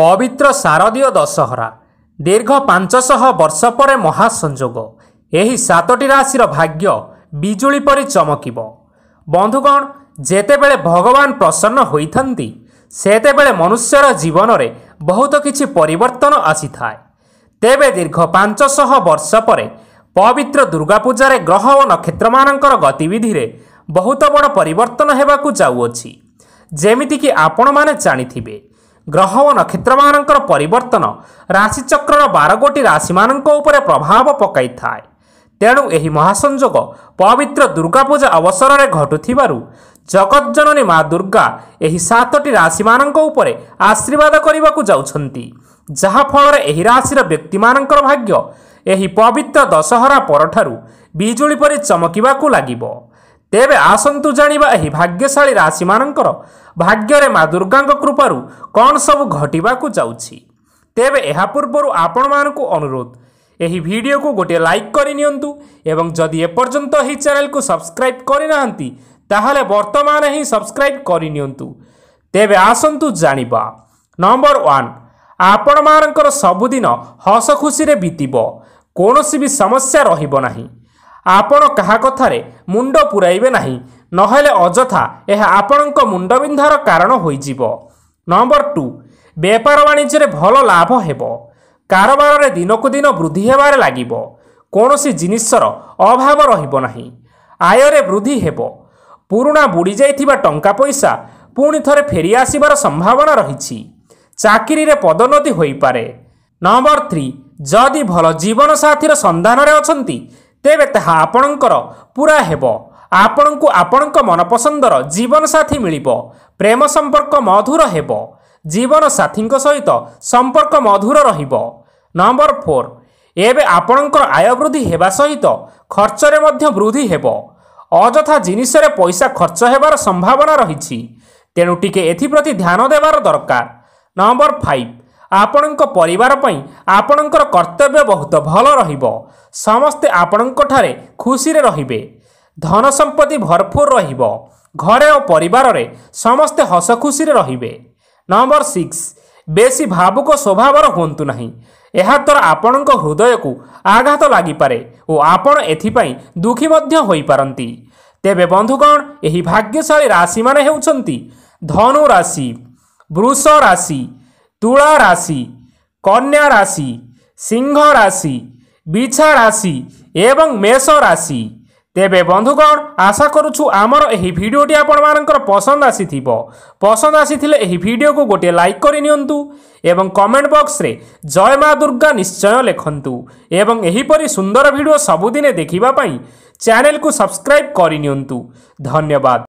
ପବିତ୍ର ଶାରଦୀୟ ଦଶହରା ଦୀର୍ଘ ପାଞ୍ଚଶହ ବର୍ଷ ପରେ ମହାସଂଯୋଗ ଏହି ସାତଟି ରାଶିର ଭାଗ୍ୟ ବିଜୁଳି ପରି ଚମକିବ ବନ୍ଧୁଗଣ ଯେତେବେଳେ ଭଗବାନ ପ୍ରସନ୍ନ ହୋଇଥାନ୍ତି ସେତେବେଳେ ମନୁଷ୍ୟର ଜୀବନରେ ବହୁତ କିଛି ପରିବର୍ତ୍ତନ ଆସିଥାଏ ତେବେ ଦୀର୍ଘ ପାଞ୍ଚଶହ ବର୍ଷ ପରେ ପବିତ୍ର ଦୁର୍ଗାପୂଜାରେ ଗ୍ରହ ଓ ନକ୍ଷତ୍ରମାନଙ୍କର ଗତିବିଧିରେ ବହୁତ ବଡ଼ ପରିବର୍ତ୍ତନ ହେବାକୁ ଯାଉଅଛି ଯେମିତିକି ଆପଣମାନେ ଜାଣିଥିବେ ଗ୍ରହ ଓ ନକ୍ଷତ୍ରମାନଙ୍କର ପରିବର୍ତ୍ତନ ରାଶିଚକ୍ରର ବାରଗୋଟି ରାଶିମାନଙ୍କ ଉପରେ ପ୍ରଭାବ ପକାଇଥାଏ ତେଣୁ ଏହି ମହାସଂଯୋଗ ପବିତ୍ର ଦୁର୍ଗାପୂଜା ଅବସରରେ ଘଟୁଥିବାରୁ ଜଗତଜନନୀ ମା ଦୁର୍ଗା ଏହି ସାତଟି ରାଶିମାନଙ୍କ ଉପରେ ଆଶୀର୍ବାଦ କରିବାକୁ ଯାଉଛନ୍ତି ଯାହାଫଳରେ ଏହି ରାଶିର ବ୍ୟକ୍ତିମାନଙ୍କର ଭାଗ୍ୟ ଏହି ପବିତ୍ର ଦଶହରା ପରଠାରୁ ବିଜୁଳି ପରି ଚମକିବାକୁ ଲାଗିବ ତେବେ ଆସନ୍ତୁ ଜାଣିବା ଏହି ଭାଗ୍ୟଶାଳୀ ରାଶିମାନଙ୍କର ଭାଗ୍ୟରେ ମା ଦୁର୍ଗାଙ୍କ କୃପାରୁ କ'ଣ ସବୁ ଘଟିବାକୁ ଯାଉଛି ତେବେ ଏହା ପୂର୍ବରୁ ଆପଣମାନଙ୍କୁ ଅନୁରୋଧ ଏହି ଭିଡ଼ିଓକୁ ଗୋଟିଏ ଲାଇକ୍ କରିନିଅନ୍ତୁ ଏବଂ ଯଦି ଏପର୍ଯ୍ୟନ୍ତ ଏହି ଚ୍ୟାନେଲକୁ ସବସ୍କ୍ରାଇବ୍ କରିନାହାନ୍ତି ତାହେଲେ ବର୍ତ୍ତମାନ ହିଁ ସବସ୍କ୍ରାଇବ୍ କରିନିଅନ୍ତୁ ତେବେ ଆସନ୍ତୁ ଜାଣିବା ନମ୍ବର ୱାନ୍ ଆପଣମାନଙ୍କର ସବୁଦିନ ହସଖୁସିରେ ବିତିବ କୌଣସି ବି ସମସ୍ୟା ରହିବ ନାହିଁ ଆପଣ କାହା କଥାରେ ମୁଣ୍ଡ ପୂରାଇବେ ନାହିଁ ନହେଲେ ଅଯଥା ଏହା ଆପଣଙ୍କ ମୁଣ୍ଡବିନ୍ଧାର କାରଣ ହୋଇଯିବ ନମ୍ବର ଟୁ ବେପାର ବାଣିଜ୍ୟରେ ଭଲ ଲାଭ ହେବ କାରବାରରେ ଦିନକୁ ଦିନ ବୃଦ୍ଧି ହେବାରେ ଲାଗିବ କୌଣସି ଜିନିଷର ଅଭାବ ରହିବ ନାହିଁ ଆୟରେ ବୃଦ୍ଧି ହେବ ପୁରୁଣା ବୁଡ଼ିଯାଇଥିବା ଟଙ୍କା ପଇସା ପୁଣି ଥରେ ଫେରିଆସିବାର ସମ୍ଭାବନା ରହିଛି ଚାକିରିରେ ପଦୋନ୍ନତି ହୋଇପାରେ ନମ୍ବର ଥ୍ରୀ ଯଦି ଭଲ ଜୀବନସାଥିର ସନ୍ଧାନରେ ଅଛନ୍ତି ତେବେ ତାହା ଆପଣଙ୍କର ପୂରା ହେବ ଆପଣଙ୍କୁ ଆପଣଙ୍କ ମନପସନ୍ଦର ଜୀବନସାଥୀ ମିଳିବ ପ୍ରେମ ସମ୍ପର୍କ ମଧୁର ହେବ ଜୀବନସାଥୀଙ୍କ ସହିତ ସମ୍ପର୍କ ମଧୁର ରହିବ ନମ୍ବର ଫୋର୍ ଏବେ ଆପଣଙ୍କର ଆୟ ବୃଦ୍ଧି ହେବା ସହିତ ଖର୍ଚ୍ଚରେ ମଧ୍ୟ ବୃଦ୍ଧି ହେବ ଅଯଥା ଜିନିଷରେ ପଇସା ଖର୍ଚ୍ଚ ହେବାର ସମ୍ଭାବନା ରହିଛି ତେଣୁ ଟିକେ ଏଥିପ୍ରତି ଧ୍ୟାନ ଦେବାର ଦରକାର ନମ୍ବର ଫାଇଭ ଆପଣଙ୍କ ପରିବାର ପାଇଁ ଆପଣଙ୍କର କର୍ତ୍ତବ୍ୟ ବହୁତ ଭଲ ରହିବ ସମସ୍ତେ ଆପଣଙ୍କଠାରେ ଖୁସିରେ ରହିବେ ଧନ ସମ୍ପତ୍ତି ଭରପୁର ରହିବ ଘରେ ଓ ପରିବାରରେ ସମସ୍ତେ ହସ ଖୁସିରେ ରହିବେ ନମ୍ବର ସିକ୍ସ ବେଶୀ ଭାବୁକ ସ୍ୱଭାବର ହୁଅନ୍ତୁ ନାହିଁ ଏହାଦ୍ୱାରା ଆପଣଙ୍କ ହୃଦୟକୁ ଆଘାତ ଲାଗିପାରେ ଓ ଆପଣ ଏଥିପାଇଁ ଦୁଃଖୀ ମଧ୍ୟ ହୋଇପାରନ୍ତି ତେବେ ବନ୍ଧୁଗଣ ଏହି ଭାଗ୍ୟଶାଳୀ ରାଶିମାନେ ହେଉଛନ୍ତି ଧନୁ ରାଶି ବୃଷ ରାଶି তুলা রাশি কন্যা রাশি সিংহ রাশি বিছা রাশি এবং মেষ রাশি তেবে বন্ধুগণ আশা করুছু আমার এই ভিডিওটি আপনার পসন্দ আসি পসন্দ আসিলে এই ভিডিওকে গোটিয়ে লাইক করে নিউ এবং কমেন্ট বক্সরে জয় মা দুর্গা নিশ্চয় লেখন্তু এবং এইপরি সুন্দর ভিডিও সবুদিনে দেখা চ্যানেলকে সবসক্রাইব করে নিউ ধন্যবাদ